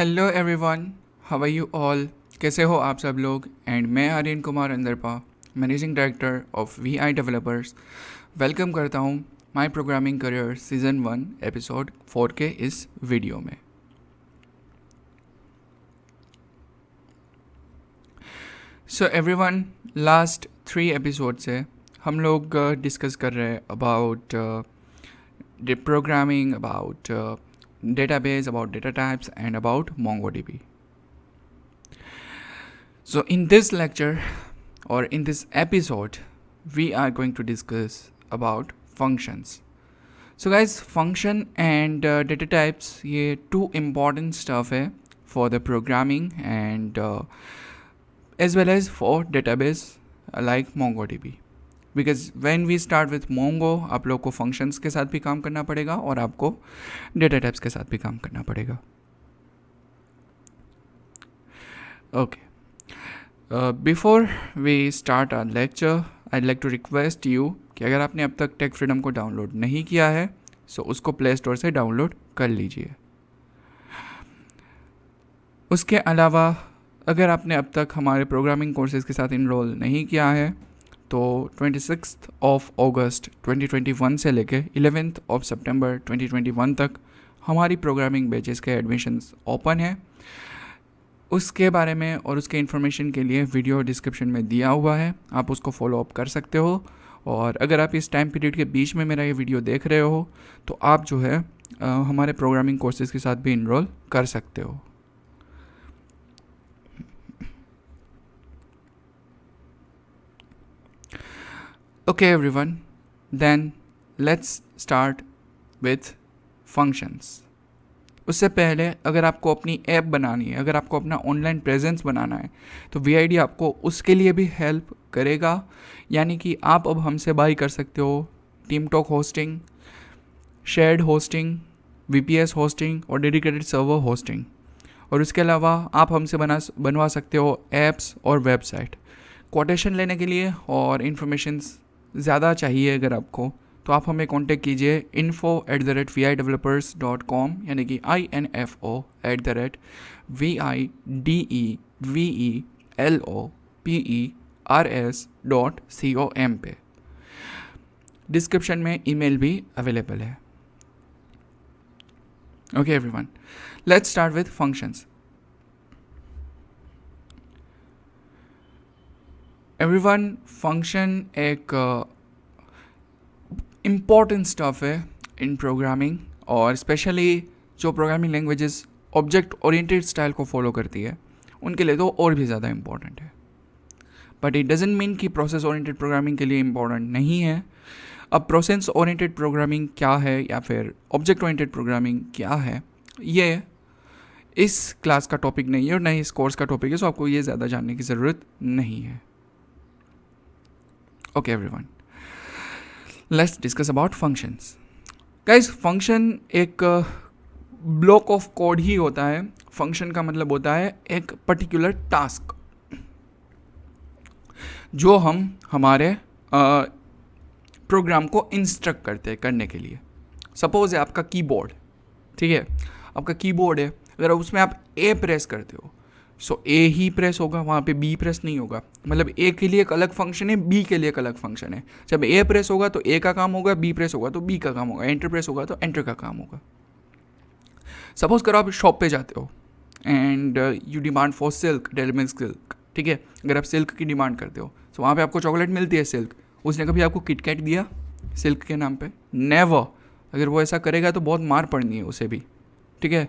Hello everyone how are you all कैसे हो आप सब लोग एंड मैं आर्यन कुमार अंदरपा managing director of V I developers welcome करता हूँ my programming career season one episode four के इस वीडियो में so everyone last three episode से हम लोग डिस्कस uh, कर रहे हैं about programming about database, about data types and about MongoDB. So in this lecture or in this episode, we are going to discuss about functions. So guys, function and uh, data types, ye two important stuff है for the programming and uh, as well as for database like MongoDB. Because when we start with Mongo आप लोग को functions के साथ भी काम करना पड़ेगा और आपको डेटा टाइप्स के साथ भी काम करना पड़ेगा okay before we start our lecture I like to request you कि अगर आपने अब तक टेक फ्रीडम को डाउनलोड नहीं किया है सो उसको प्ले स्टोर से डाउनलोड कर लीजिए उसके अलावा अगर आपने अब तक हमारे प्रोग्रामिंग कोर्सेज़ के साथ इनरोल नहीं किया है तो ट्वेंटी ऑफ अगस्त 2021 से लेके इलेवेंथ ऑफ सितंबर 2021 तक हमारी प्रोग्रामिंग बैचेस के एडमिशन्स ओपन है उसके बारे में और उसके इन्फॉर्मेशन के लिए वीडियो डिस्क्रिप्शन में दिया हुआ है आप उसको फॉलोअप कर सकते हो और अगर आप इस टाइम पीरियड के बीच में मेरा ये वीडियो देख रहे हो तो आप जो है आ, हमारे प्रोग्रामिंग कोर्सेज़ के साथ भी इनरोल कर सकते हो Okay everyone, then let's start with functions. उससे पहले अगर आपको अपनी ऐप बनानी है अगर आपको अपना ऑनलाइन प्रेजेंस बनाना है तो वी आपको उसके लिए भी हेल्प करेगा यानी कि आप अब हमसे बाई कर सकते हो team talk hosting shared hosting V hosting और डेडिकेटेड सर्वर होस्टिंग और उसके अलावा आप हमसे बना बनवा सकते हो ऐप्स और वेबसाइट कोटेशन लेने के लिए और इन्फॉर्मेशंस ज़्यादा चाहिए अगर आपको तो आप हमें कॉन्टेक्ट कीजिए info at the rate V I developers dot com यानी कि I N F O at the rate V I D E V E L O P E R S dot C O M पे description में email भी available है okay everyone let's start with functions every one function एक important uh, stuff है in programming और specially जो programming languages object oriented style को follow करती है उनके लिए तो और भी ज़्यादा इम्पॉर्टेंट है बट इट डजेंट मीन कि प्रोसेस ओरिएंटेड प्रोग्रामिंग के लिए इम्पॉर्टेंट नहीं है अब प्रोसेस ओरिएंटेड प्रोग्रामिंग क्या है या फिर ऑब्जेक्ट ओरिएंटेड प्रोग्रामिंग क्या है ये इस क्लास का टॉपिक नहीं है और ना ही इस कोर्स का टॉपिक है सो आपको ये ज़्यादा जानने की ज़रूरत नहीं है okay everyone let's discuss about functions guys function एक ब्लॉक ऑफ कोड ही होता है फंक्शन का मतलब होता है एक पर्टिकुलर टास्क जो हम हमारे प्रोग्राम uh, को इंस्ट्रक्ट करते हैं करने के लिए सपोज है आपका कीबोर्ड ठीक है आपका कीबोर्ड है अगर उसमें आप ए प्रेस करते हो सो ए ही प्रेस होगा वहाँ पे बी प्रेस नहीं होगा मतलब ए के लिए एक अलग फंक्शन है बी के लिए एक अलग फंक्शन है जब ए प्रेस होगा तो ए का काम होगा बी प्रेस होगा तो बी का काम होगा एंटर प्रेस होगा तो एंटर का काम होगा सपोज करो आप शॉप पे जाते हो and you demand for silk Dairy Milk silk ठीक है अगर आप सिल्क की डिमांड करते हो तो so, वहाँ पे आपको चॉकलेट मिलती है सिल्क उसने कभी आपको किटकैट दिया सिल्क के नाम पे नेवर अगर वो ऐसा करेगा तो बहुत मार पड़नी है उसे भी ठीक है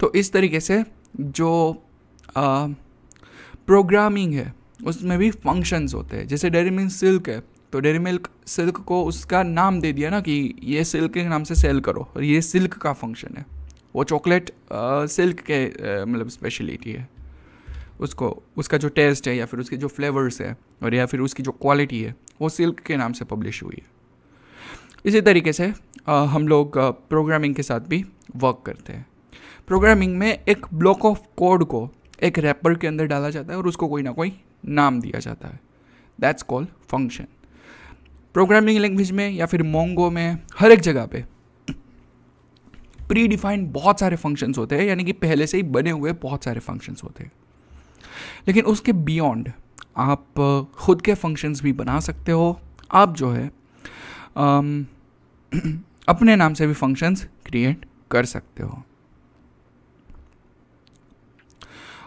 तो इस तरीके से जो प्रोग्रामिंग है उसमें भी फंक्शंस होते हैं जैसे डेरी मिल्क सिल्क है तो डेरी मिल्क सिल्क को उसका नाम दे दिया ना कि ये सिल्क के नाम से सेल करो और ये सिल्क का फंक्शन है वो चॉकलेट सिल्क के मतलब स्पेशलिटी है उसको उसका जो टेस्ट है या फिर उसके जो फ्लेवर्स है और या फिर उसकी जो क्वालिटी है वो सिल्क के नाम से पब्लिश हुई है इसी तरीके से आ, हम लोग प्रोग्रामिंग के साथ भी वर्क करते हैं प्रोग्रामिंग में एक ब्लॉक ऑफ कोड को एक रैपर के अंदर डाला जाता है और उसको कोई ना कोई नाम दिया जाता है that's called function programming language में या फिर मोंगो में हर एक जगह पे प्री डिफाइंड बहुत सारे फंक्शंस होते हैं यानी कि पहले से ही बने हुए बहुत सारे फंक्शंस होते हैं लेकिन उसके बियॉन्ड आप खुद के फंक्शंस भी बना सकते हो आप जो है अपने नाम से भी फंक्शंस क्रिएट कर सकते हो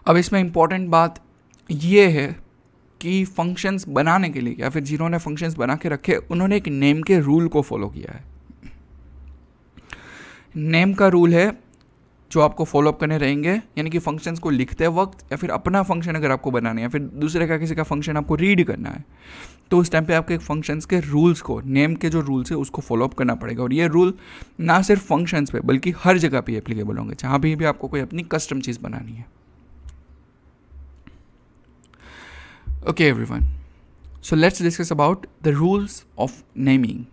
अब इसमें इम्पॉर्टेंट बात ये है कि फंक्शंस बनाने के लिए या फिर जिन्होंने फंक्शंस बना के रखे उन्होंने एक नेम के रूल को फॉलो किया है नेम का रूल है जो आपको फॉलोअप करने रहेंगे यानी कि फंक्शंस को लिखते वक्त या फिर अपना फंक्शन अगर आपको बनाना है या फिर दूसरे का किसी का फंक्शन आपको रीड करना है तो उस टाइम पे आपके फंक्शंस के रूल्स को नेम के जो रूल्स है उसको फॉलोअप करना पड़ेगा और ये रूल ना सिर्फ फंक्शंस पे बल्कि हर जगह पे एप्लीकेबल होंगे जहाँ भी भी आपको कोई अपनी कस्टम चीज़ बनानी है every one so let's discuss about the rules of naming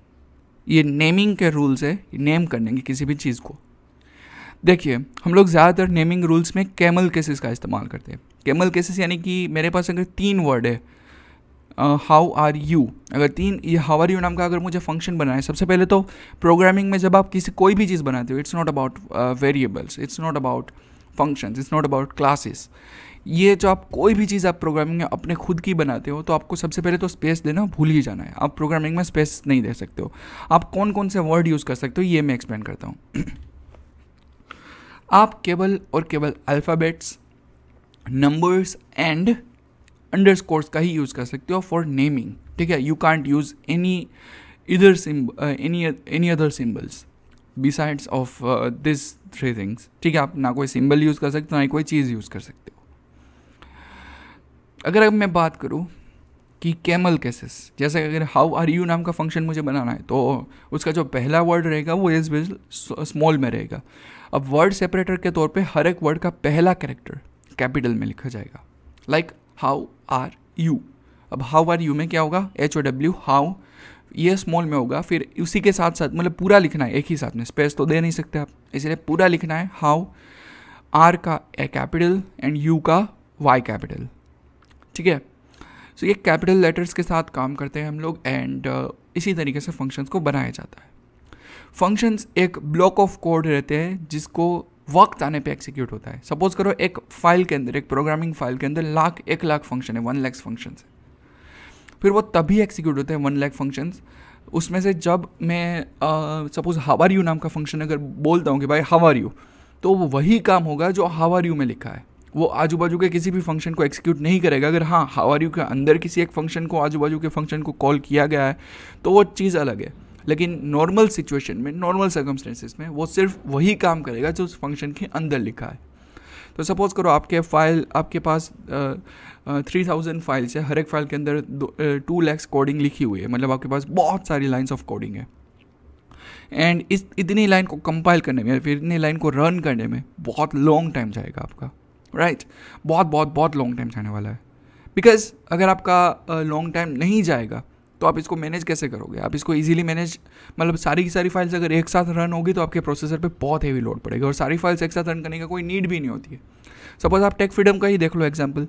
ये नेमिंग के रूल्स है नेम करने के किसी भी चीज़ को देखिए हम लोग ज़्यादातर नेमिंग रूल्स में कैमल केसेस का इस्तेमाल करते हैं कैमल केसेस यानी कि मेरे पास अगर तीन वर्ड है हाउ आर यू अगर तीन ये हाउ आर यू नाम का अगर मुझे फंक्शन बनाना है सबसे पहले तो प्रोग्रामिंग में जब आप किसी कोई भी चीज़ बनाते हो it's not about variables it's not about functions it's not about classes ये जो आप कोई भी चीज़ आप प्रोग्रामिंग में अपने खुद की बनाते हो तो आपको सबसे पहले तो स्पेस देना भूल ही जाना है आप प्रोग्रामिंग में स्पेस नहीं दे सकते हो आप कौन कौन से वर्ड यूज़ कर सकते हो ये मैं एक्सप्लेन करता हूँ आप केवल और केवल alphabets numbers and underscores का ही यूज़ कर सकते हो फॉर नेमिंग ठीक है you can't use any either any any other symbols besides of this three things ठीक है आप ना कोई सिम्बल यूज़ कर सकते हो ना कोई चीज़ यूज़ कर सकते हो अगर अब मैं बात करूँ कि कैमल केसेस जैसे अगर हाउ आर यू नाम का फंक्शन मुझे बनाना है तो उसका जो पहला वर्ड रहेगा वो इज विज स्मॉल में रहेगा अब वर्ड सेपरेटर के तौर पे हर एक वर्ड का पहला कैरेक्टर कैपिटल में लिखा जाएगा लाइक हाउ आर यू अब हाउ आर यू में क्या होगा एच ओ डब्ल्यू हाउ ये स्मॉल में होगा फिर उसी के साथ साथ मतलब पूरा लिखना है एक ही साथ में स्पेस तो दे नहीं सकते आप इसलिए पूरा लिखना है हाउ आर का ए कैपिटल एंड यू का वाई कैपिटल ठीक है सो ये कैपिटल लेटर्स के साथ काम करते हैं हम लोग एंड uh, इसी तरीके से फंक्शंस को बनाया जाता है फंक्शंस एक ब्लॉक ऑफ कोड रहते हैं जिसको वक्त आने पे एक्सिक्यूट होता है सपोज करो एक फाइल के अंदर एक प्रोग्रामिंग फाइल के अंदर लाख एक लाख फंक्शन है वन लैक्स फंक्शन है फिर वो तभी एक्सिक्यूट होते हैं वन लैख फंक्शंस उसमें से जब मैं सपोज हावर यू नाम का फंक्शन अगर बोलता हूँ कि भाई हावर यू तो वही काम होगा जो हावर यू में लिखा है वो आजू बाजू के किसी भी फंक्शन को एक्सिक्यूट नहीं करेगा अगर हाँ हवारी के अंदर किसी एक फंक्शन को आजू बाजू के फंक्शन को कॉल किया गया है तो वो चीज़ अलग है लेकिन नॉर्मल सिचुएशन में नॉर्मल सर्कमस्टेंसेस में वो सिर्फ वही काम करेगा जो उस फंक्शन के अंदर लिखा है तो सपोज़ करो आपके फाइल आपके पास थ्री थाउजेंड फाइल्स है हर एक फाइल के अंदर टू लैक्स कोडिंग लिखी हुई है मतलब आपके पास बहुत सारी लाइन्स ऑफ कोडिंग है एंड इस इतनी लाइन को कंपाइल करने में या फिर इतनी लाइन को रन करने में बहुत लॉन्ग टाइम जाएगा आपका राइट right? बहुत बहुत बहुत लॉन्ग टाइम जाने वाला है बिकॉज अगर आपका लॉन्ग uh, टाइम नहीं जाएगा तो आप इसको मैनेज कैसे करोगे आप इसको इजीली मैनेज मतलब सारी की सारी फाइल्स अगर एक साथ रन होगी तो आपके प्रोसेसर पे बहुत हेवी लोड पड़ेगा और सारी फाइल्स एक साथ रन करने का कोई नीड भी नहीं होती है सपोज आप टेक फ्रीडम का ही देख लो एग्जाम्पल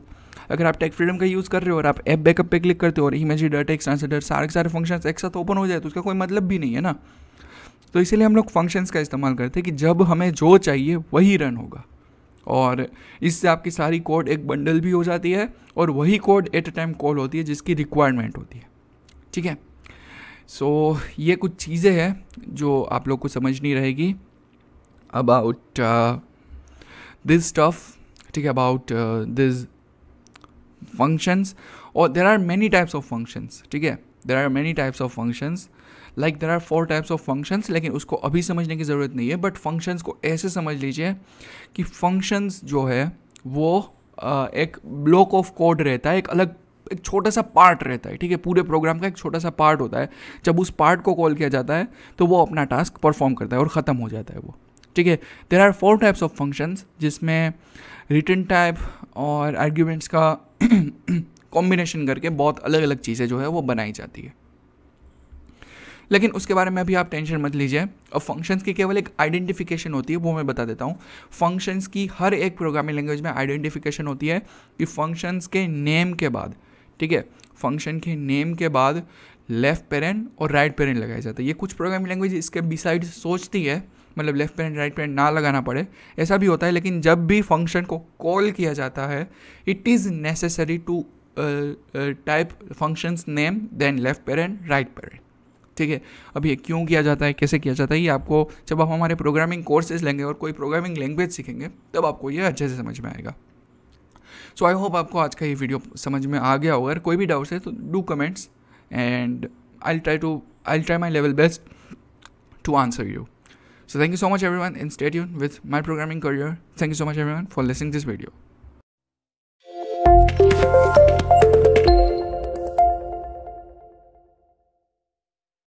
अगर आप टेक फ्रीडम का यूज़ कर रहे हो और आप ऐप बैकअप पे क्लिक करते हो और इमेज डाटा एक ट्रांसलेटर सारे सारे फंक्शन एक साथ ओपन हो जाए तो उसका कोई मतलब भी नहीं है ना तो इसीलिए हम लोग फंक्शंस का इस्तेमाल करते हैं कि जब हमें जो चाहिए वही रन होगा और इससे आपकी सारी कोड एक बंडल भी हो जाती है और वही code at a time call होती है जिसकी रिक्वायरमेंट होती है ठीक है सो so, ये कुछ चीज़ें हैं जो आप लोग को समझ नहीं रहेगी अबाउट दिस स्टफ ठीक है अबाउट दिस फंक्शंस और there are many types of functions ठीक है there are many types of functions like there are four types of functions लेकिन उसको अभी समझने की ज़रूरत नहीं है बट फंक्शंस को ऐसे समझ लीजिए कि फंक्शंस जो है वो uh, एक ब्लॉक ऑफ कोड रहता है एक अलग एक छोटा सा पार्ट रहता है ठीक है पूरे प्रोग्राम का एक छोटा सा पार्ट होता है जब उस पार्ट को कॉल किया जाता है तो वो अपना टास्क परफॉर्म करता है और ख़त्म हो जाता है वो ठीक है there are four types of functions जिसमें रिटर्न टाइप और आर्ग्यूमेंट्स का कॉम्बिनेशन करके बहुत अलग अलग चीज़ें जो है वो बनाई जाती है लेकिन उसके बारे में अभी आप टेंशन मत लीजिए और फंक्शंस की केवल एक आइडेंटिफिकेशन होती है वो मैं बता देता हूँ फंक्शंस की हर एक प्रोग्रामिंग लैंग्वेज में आइडेंटिफिकेशन होती है कि फंक्शंस के नेम के बाद ठीक है फंक्शन के नेम के बाद लेफ्ट पेरेंट और राइट पेरेंट लगाया जाता है ये कुछ प्रोग्रामिंग लैंग्वेज इसके बिसाइड सोचती है मतलब लेफ्ट पेरेंट राइट पेरेंट ना लगाना पड़े ऐसा भी होता है लेकिन जब भी फंक्शन को कॉल किया जाता है it is necessary to type functions name then left parent right parent ठीक है अब ये क्यों किया जाता है कैसे किया जाता है ये आपको जब आप हमारे प्रोग्रामिंग कोर्सेज लेंगे और कोई प्रोग्रामिंग लैंग्वेज सीखेंगे तब आपको ये अच्छे से समझ में आएगा सो आई होप आपको आज का ये वीडियो समझ में आ गया होगा कोई भी डाउट्स है तो do comments and I try to I try my level best to answer you so thank So thank you so much everyone and stay tuned with my programming career. Thank you so much everyone for listening this video.